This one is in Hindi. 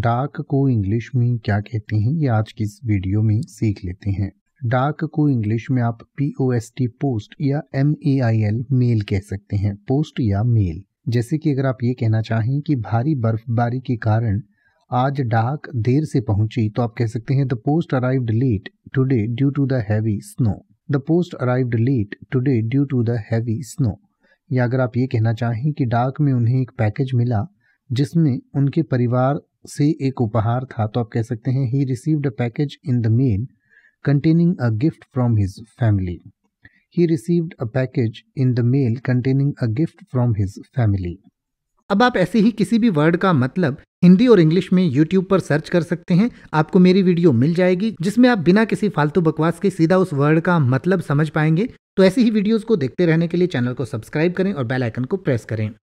डाक को इंग्लिश में क्या कहते हैं ये आज की इस वीडियो में सीख लेते हैं डाक को इंग्लिश में आप P O S T post या M A I L mail कह सकते हैं पोस्ट या मेल जैसे कि अगर आप ये कहना चाहें कि भारी बर्फबारी के कारण आज डाक देर से पहुंची तो आप कह सकते हैं the post arrive late today due to the heavy snow the post arrive late today due to the heavy snow या अगर आप ये कहना चाहें कि डाक में उन्हें एक पैकेज मिला जिसमें उनके परिवार से एक उपहार था तो आप कह सकते हैं he received a package in the mail containing a gift from his family he received a package in the mail containing a gift from his family अब आप ऐसे ही किसी भी वर्ड का मतलब हिंदी और इंग्लिश में यूट्यूब पर सर्च कर सकते हैं आपको मेरी वीडियो मिल जाएगी जिसमें आप बिना किसी फालतू बकवास के सीधा उस वर्ड का मतलब समझ पाएंगे तो ऐसी ही वीडियोस को देखते रहने के लिए चैनल को सब्सक्राइब करें और बेल आइकन को प्रेस करें